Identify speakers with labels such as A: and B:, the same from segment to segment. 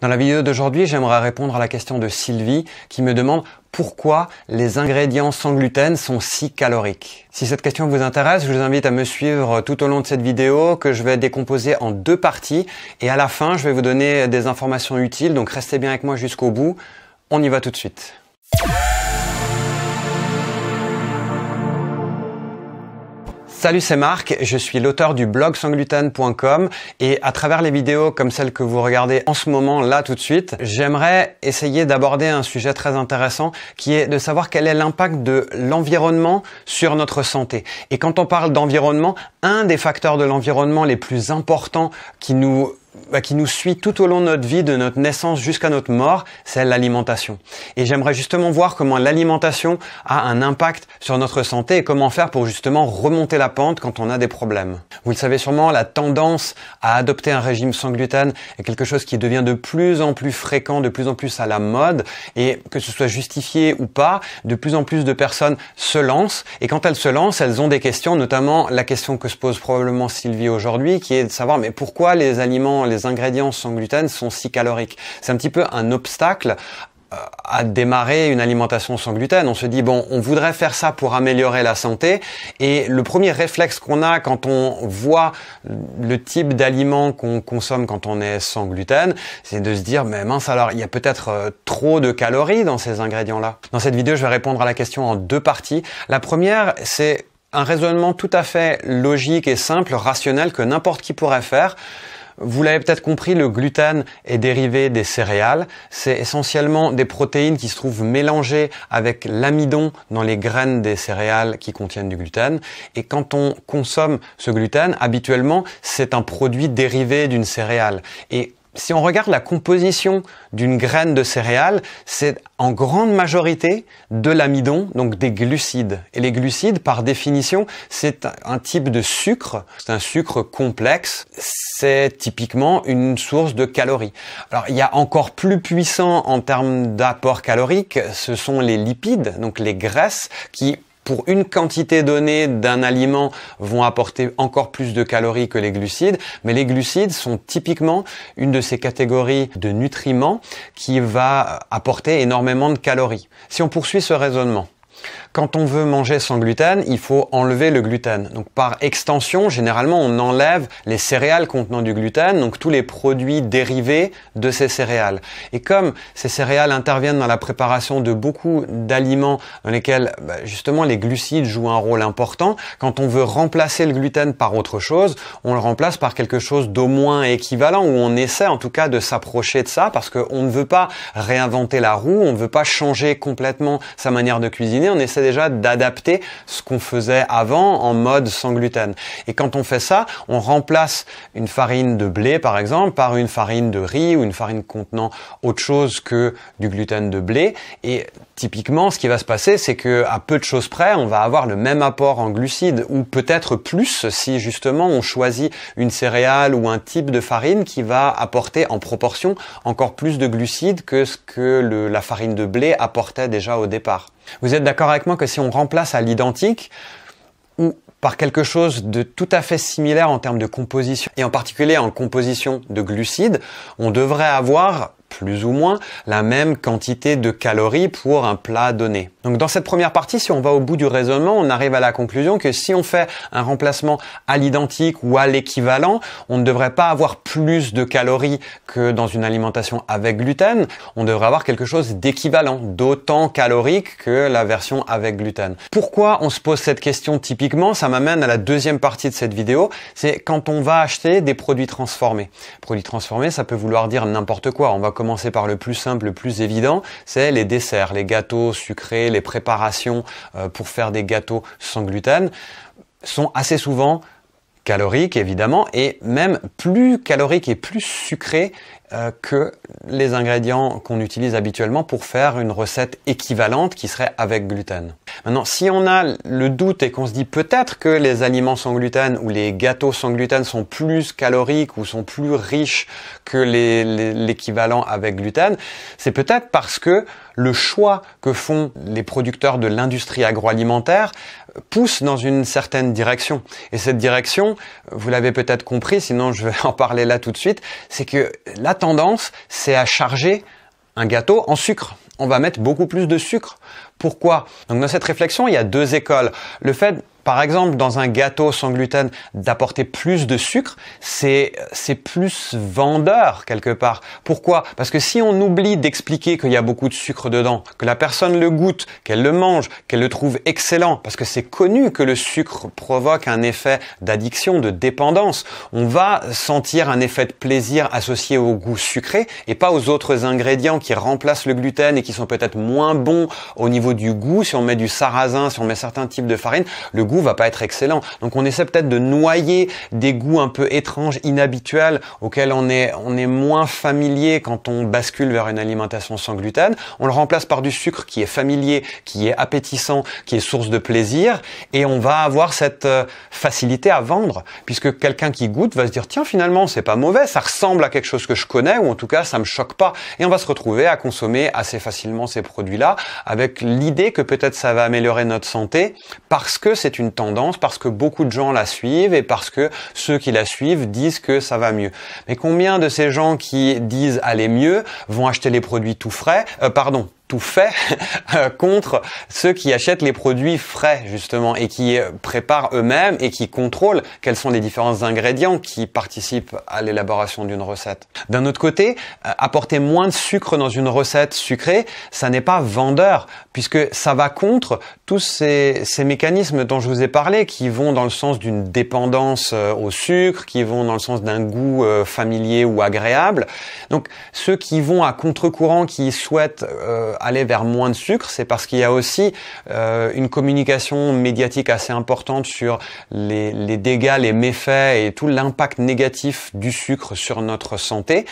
A: Dans la vidéo d'aujourd'hui, j'aimerais répondre à la question de Sylvie qui me demande pourquoi les ingrédients sans gluten sont si caloriques. Si cette question vous intéresse, je vous invite à me suivre tout au long de cette vidéo que je vais décomposer en deux parties et à la fin, je vais vous donner des informations utiles, donc restez bien avec moi jusqu'au bout. On y va tout de suite. Salut, c'est Marc, je suis l'auteur du blog sansgluten.com et à travers les vidéos comme celles que vous regardez en ce moment là tout de suite, j'aimerais essayer d'aborder un sujet très intéressant qui est de savoir quel est l'impact de l'environnement sur notre santé. Et quand on parle d'environnement, un des facteurs de l'environnement les plus importants qui nous bah, qui nous suit tout au long de notre vie, de notre naissance jusqu'à notre mort, c'est l'alimentation. Et j'aimerais justement voir comment l'alimentation a un impact sur notre santé et comment faire pour justement remonter la pente quand on a des problèmes. Vous le savez sûrement, la tendance à adopter un régime sans gluten est quelque chose qui devient de plus en plus fréquent, de plus en plus à la mode, et que ce soit justifié ou pas, de plus en plus de personnes se lancent, et quand elles se lancent, elles ont des questions, notamment la question que se pose probablement Sylvie aujourd'hui, qui est de savoir mais pourquoi les aliments les ingrédients sans gluten sont si caloriques. C'est un petit peu un obstacle euh, à démarrer une alimentation sans gluten. On se dit, bon, on voudrait faire ça pour améliorer la santé. Et le premier réflexe qu'on a quand on voit le type d'aliments qu'on consomme quand on est sans gluten, c'est de se dire, mais mince alors, il y a peut-être euh, trop de calories dans ces ingrédients-là. Dans cette vidéo, je vais répondre à la question en deux parties. La première, c'est un raisonnement tout à fait logique et simple, rationnel, que n'importe qui pourrait faire. Vous l'avez peut-être compris, le gluten est dérivé des céréales. C'est essentiellement des protéines qui se trouvent mélangées avec l'amidon dans les graines des céréales qui contiennent du gluten. Et quand on consomme ce gluten, habituellement, c'est un produit dérivé d'une céréale. Et si on regarde la composition d'une graine de céréales, c'est en grande majorité de l'amidon, donc des glucides. Et les glucides, par définition, c'est un type de sucre, c'est un sucre complexe, c'est typiquement une source de calories. Alors il y a encore plus puissant en termes d'apport calorique, ce sont les lipides, donc les graisses, qui pour une quantité donnée d'un aliment vont apporter encore plus de calories que les glucides, mais les glucides sont typiquement une de ces catégories de nutriments qui va apporter énormément de calories. Si on poursuit ce raisonnement, quand on veut manger sans gluten, il faut enlever le gluten. Donc par extension, généralement, on enlève les céréales contenant du gluten, donc tous les produits dérivés de ces céréales. Et comme ces céréales interviennent dans la préparation de beaucoup d'aliments dans lesquels bah, justement les glucides jouent un rôle important, quand on veut remplacer le gluten par autre chose, on le remplace par quelque chose d'au moins équivalent, ou on essaie en tout cas de s'approcher de ça, parce qu'on ne veut pas réinventer la roue, on ne veut pas changer complètement sa manière de cuisiner, on essaie déjà d'adapter ce qu'on faisait avant en mode sans gluten. Et quand on fait ça, on remplace une farine de blé, par exemple, par une farine de riz ou une farine contenant autre chose que du gluten de blé. Et typiquement, ce qui va se passer, c'est que à peu de choses près, on va avoir le même apport en glucides ou peut-être plus si justement on choisit une céréale ou un type de farine qui va apporter en proportion encore plus de glucides que ce que la farine de blé apportait déjà au départ. Vous êtes d'accord avec moi que si on remplace à l'identique, ou par quelque chose de tout à fait similaire en termes de composition, et en particulier en composition de glucides, on devrait avoir plus ou moins la même quantité de calories pour un plat donné. Donc dans cette première partie, si on va au bout du raisonnement, on arrive à la conclusion que si on fait un remplacement à l'identique ou à l'équivalent, on ne devrait pas avoir plus de calories que dans une alimentation avec gluten, on devrait avoir quelque chose d'équivalent, d'autant calorique que la version avec gluten. Pourquoi on se pose cette question typiquement Ça m'amène à la deuxième partie de cette vidéo, c'est quand on va acheter des produits transformés. Produits transformés, ça peut vouloir dire n'importe quoi. On va commencer par le plus simple, le plus évident, c'est les desserts, les gâteaux sucrés, les préparations euh, pour faire des gâteaux sans gluten sont assez souvent caloriques évidemment et même plus caloriques et plus sucrés euh, que les ingrédients qu'on utilise habituellement pour faire une recette équivalente qui serait avec gluten. Maintenant, si on a le doute et qu'on se dit peut-être que les aliments sans gluten ou les gâteaux sans gluten sont plus caloriques ou sont plus riches que l'équivalent avec gluten, c'est peut-être parce que le choix que font les producteurs de l'industrie agroalimentaire pousse dans une certaine direction. Et cette direction, vous l'avez peut-être compris, sinon je vais en parler là tout de suite, c'est que la tendance, c'est à charger un gâteau en sucre. On va mettre beaucoup plus de sucre pourquoi Donc dans cette réflexion, il y a deux écoles. Le fait par exemple, dans un gâteau sans gluten, d'apporter plus de sucre, c'est, c'est plus vendeur quelque part. Pourquoi Parce que si on oublie d'expliquer qu'il y a beaucoup de sucre dedans, que la personne le goûte, qu'elle le mange, qu'elle le trouve excellent, parce que c'est connu que le sucre provoque un effet d'addiction, de dépendance, on va sentir un effet de plaisir associé au goût sucré et pas aux autres ingrédients qui remplacent le gluten et qui sont peut-être moins bons au niveau du goût, si on met du sarrasin, si on met certains types de farine, le goût va pas être excellent. Donc on essaie peut-être de noyer des goûts un peu étranges, inhabituels, auxquels on est, on est moins familier quand on bascule vers une alimentation sans gluten. On le remplace par du sucre qui est familier, qui est appétissant, qui est source de plaisir, et on va avoir cette euh, facilité à vendre, puisque quelqu'un qui goûte va se dire tiens finalement c'est pas mauvais, ça ressemble à quelque chose que je connais, ou en tout cas ça me choque pas, et on va se retrouver à consommer assez facilement ces produits-là avec l'idée que peut-être ça va améliorer notre santé parce que c'est une tendance, parce que beaucoup de gens la suivent et parce que ceux qui la suivent disent que ça va mieux. Mais combien de ces gens qui disent aller mieux vont acheter les produits tout frais, euh, pardon, tout fait euh, contre ceux qui achètent les produits frais justement et qui euh, préparent eux-mêmes et qui contrôlent quels sont les différents ingrédients qui participent à l'élaboration d'une recette. D'un autre côté, euh, apporter moins de sucre dans une recette sucrée, ça n'est pas vendeur puisque ça va contre tous ces, mécanismes dont je vous ai parlé qui vont dans le sens d'une dépendance au sucre, qui vont dans le sens d'un goût familier ou agréable. Donc ceux qui vont à contre-courant, qui souhaitent aller vers moins de sucre, c'est parce qu'il y a aussi euh, une communication médiatique assez importante sur les, les dégâts, les méfaits et tout l'impact négatif du sucre sur notre santé.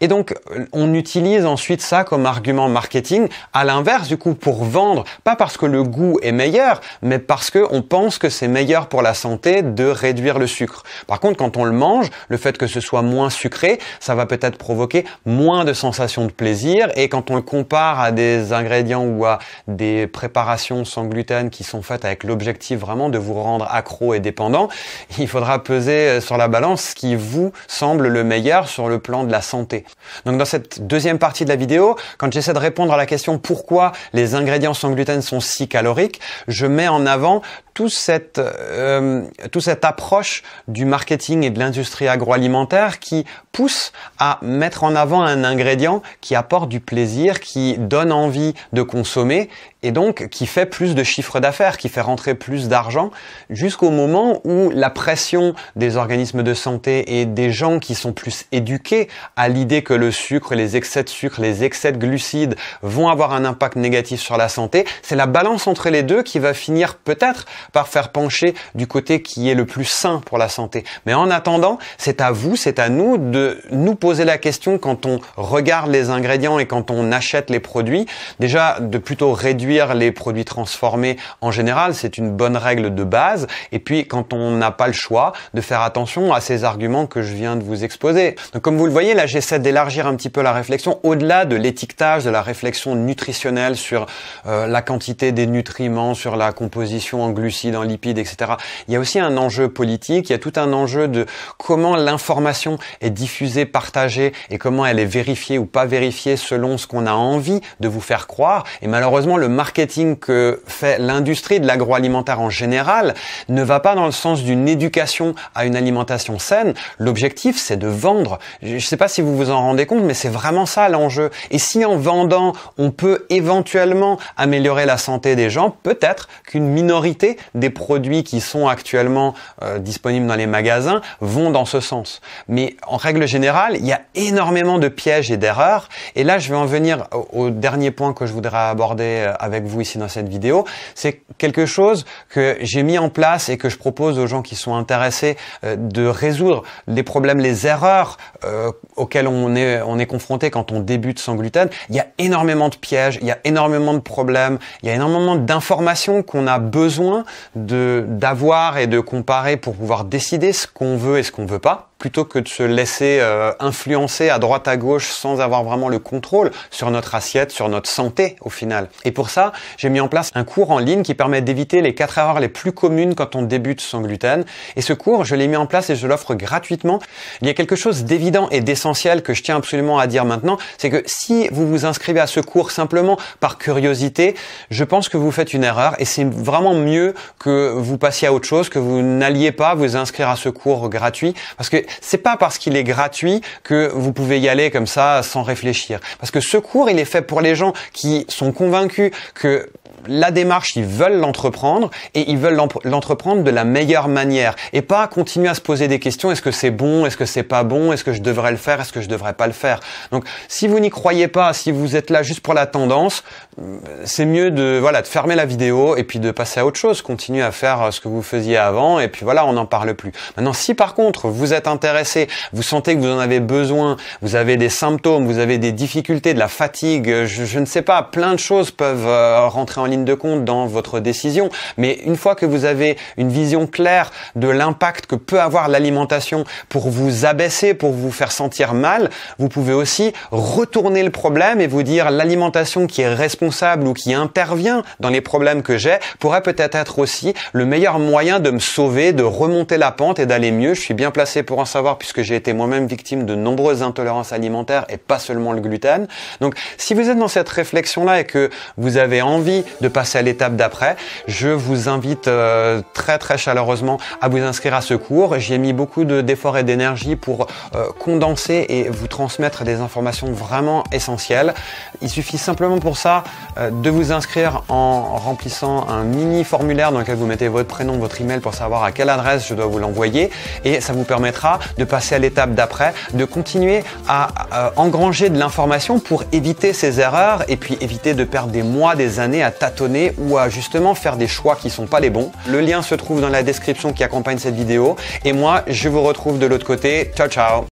A: Et donc, euh, on utilise ensuite ça comme argument marketing, à l'inverse du coup, pour vendre, pas parce que le goût est meilleur, mais parce qu'on pense que c'est meilleur pour la santé de réduire le sucre. Par contre, quand on le mange, le fait que ce soit moins sucré, ça va peut-être provoquer moins de sensations de plaisir, et quand on le compare à des des ingrédients ou à des préparations sans gluten qui sont faites avec l'objectif vraiment de vous rendre accro et dépendant, il faudra peser euh, sur la balance ce qui vous semble le meilleur sur le plan de la santé. Donc dans cette deuxième partie de la vidéo, quand j'essaie de répondre à la question pourquoi les ingrédients sans gluten sont si caloriques, je mets en avant toute cette, euh, toute cette approche du marketing et de l'industrie agroalimentaire qui pousse à mettre en avant un ingrédient qui apporte du plaisir, qui donne envie envie de consommer et donc qui fait plus de chiffre d'affaires, qui fait rentrer plus d'argent, jusqu'au moment où la pression des organismes de santé et des gens qui sont plus éduqués à l'idée que le sucre, les excès de sucre, les excès de glucides vont avoir un impact négatif sur la santé, c'est la balance entre les deux qui va finir peut-être par faire pencher du côté qui est le plus sain pour la santé. Mais en attendant, c'est à vous, c'est à nous de nous poser la question quand on regarde les ingrédients et quand on achète les produits, Déjà, de plutôt réduire les produits transformés en général, c'est une bonne règle de base. Et puis, quand on n'a pas le choix, de faire attention à ces arguments que je viens de vous exposer. Donc, comme vous le voyez, là, j'essaie d'élargir un petit peu la réflexion au-delà de l'étiquetage, de la réflexion nutritionnelle sur euh, la quantité des nutriments, sur la composition en glucides, en lipides, etc. Il y a aussi un enjeu politique, il y a tout un enjeu de comment l'information est diffusée, partagée et comment elle est vérifiée ou pas vérifiée selon ce qu'on a envie de vous vous faire croire. Et malheureusement, le marketing que fait l'industrie de l'agroalimentaire en général ne va pas dans le sens d'une éducation à une alimentation saine. L'objectif, c'est de vendre. Je ne sais pas si vous vous en rendez compte, mais c'est vraiment ça l'enjeu. Et si en vendant, on peut éventuellement améliorer la santé des gens, peut-être qu'une minorité des produits qui sont actuellement euh, disponibles dans les magasins vont dans ce sens. Mais en règle générale, il y a énormément de pièges et d'erreurs. Et là, je vais en venir au dernier point que je voudrais aborder euh, avec vous ici dans cette vidéo, c'est quelque chose que j'ai mis en place et que je propose aux gens qui sont intéressés euh, de résoudre les problèmes, les erreurs euh, auxquelles on est, confronté quand on débute sans gluten. Il y a énormément de pièges, il y a énormément de problèmes, il y a énormément d'informations qu'on a besoin d'avoir et de comparer pour pouvoir décider ce qu'on veut et ce qu'on veut pas plutôt que de se laisser euh, influencer à droite à gauche sans avoir vraiment le contrôle sur notre assiette, sur notre santé au final. Et pour ça, j'ai mis en place un cours en ligne qui permet d'éviter les quatre erreurs les plus communes quand on débute sans gluten. Et ce cours, je l'ai mis en place et je l'offre gratuitement. Il y a quelque chose d'évident et d'essentiel que je tiens absolument à dire maintenant, c'est que si vous vous inscrivez à ce cours simplement par curiosité, je pense que vous faites une erreur et c'est vraiment mieux que vous passiez à autre chose, que vous n'alliez pas vous inscrire à ce cours gratuit parce que c'est pas parce qu'il est gratuit que vous pouvez y aller comme ça sans réfléchir. Parce que ce cours, il est fait pour les gens qui sont convaincus que la démarche, ils veulent l'entreprendre et ils veulent l'entreprendre de la meilleure manière et pas continuer à se poser des questions est-ce que c'est bon, est-ce que c'est pas bon, est-ce que je devrais le faire, est-ce que je devrais pas le faire. Donc si vous n'y croyez pas, si vous êtes là juste pour la tendance, euh, c'est mieux de voilà de fermer la vidéo et puis de passer à autre chose, continuer à faire euh, ce que vous faisiez avant et puis voilà, on n'en parle plus. Maintenant si par contre vous êtes intéressé, vous sentez que vous en avez besoin, vous avez des symptômes, vous avez des difficultés, de la fatigue, je, ne sais pas, plein de choses peuvent euh, rentrer en en ligne de compte dans votre décision. Mais une fois que vous avez une vision claire de l'impact que peut avoir l'alimentation pour vous abaisser, pour vous faire sentir mal, vous pouvez aussi retourner le problème et vous dire l'alimentation qui est responsable ou qui intervient dans les problèmes que j'ai pourrait peut-être être aussi le meilleur moyen de me sauver, de remonter la pente et d'aller mieux. Je suis bien placé pour en savoir puisque j'ai été moi-même victime de nombreuses intolérances alimentaires et pas seulement le gluten. Donc si vous êtes dans cette réflexion-là et que vous avez envie de passer à l'étape d'après. Je vous invite euh, très très chaleureusement à vous inscrire à ce cours. J'ai mis beaucoup d'efforts et d'énergie pour euh, condenser et vous transmettre des informations vraiment essentielles. Il suffit simplement pour ça euh, de vous inscrire en remplissant un mini formulaire dans lequel vous mettez votre prénom, votre email pour savoir à quelle adresse je dois vous l'envoyer et ça vous permettra de passer à l'étape d'après, de continuer à engranger de l'information pour éviter ces erreurs et puis éviter de perdre des mois, des années à taper tonner ou à justement faire des choix qui sont pas les bons. Le lien se trouve dans la description qui accompagne cette vidéo. Et moi, je vous retrouve de l'autre côté. Ciao, ciao